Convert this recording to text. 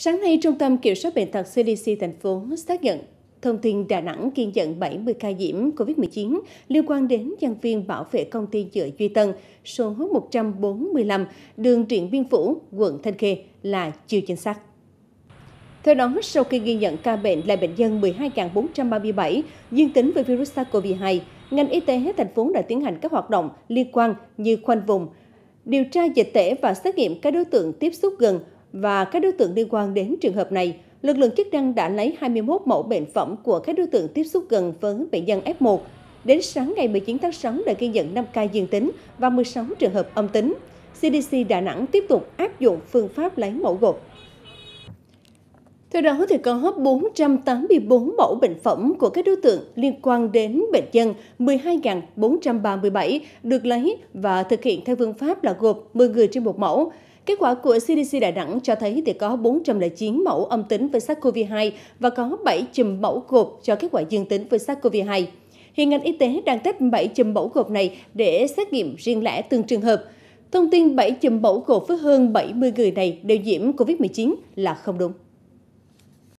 Sáng nay, Trung tâm Kiểm soát Bệnh tật CDC thành phố xác nhận thông tin Đà Nẵng ghi nhận 70 ca nhiễm COVID-19 liên quan đến nhân viên bảo vệ công ty dựa Duy Tân, số 145, đường Điện Biên Phủ, quận Thanh Khê là chưa chính xác. Theo đó, sau khi ghi nhận ca bệnh là bệnh nhân 12.437 dương tính với virus SARS-CoV-2, ngành y tế thành phố đã tiến hành các hoạt động liên quan như khoanh vùng, điều tra dịch tễ và xét nghiệm các đối tượng tiếp xúc gần, và các đối tượng liên quan đến trường hợp này, lực lượng chức năng đã lấy 21 mẫu bệnh phẩm của các đối tượng tiếp xúc gần với bệnh nhân F1. Đến sáng ngày 19 tháng 6 đã ghi nhận 5 ca dương tính và 16 trường hợp âm tính. CDC Đà Nẵng tiếp tục áp dụng phương pháp lấy mẫu gộp. Theo đó, thì có 484 mẫu bệnh phẩm của các đối tượng liên quan đến bệnh nhân 12.437 được lấy và thực hiện theo phương pháp là gộp 10 người trên một mẫu. Kết quả của CDC Đà Nẵng cho thấy thì có 409 mẫu âm tính với SARS-CoV-2 và có 7 chùm mẫu gộp cho kết quả dương tính với SARS-CoV-2. Hiện ngành y tế đang test 7 chùm mẫu gộp này để xét nghiệm riêng lẻ từng trường hợp. Thông tin 7 chùm mẫu gộp với hơn 70 người này đều nhiễm COVID-19 là không đúng.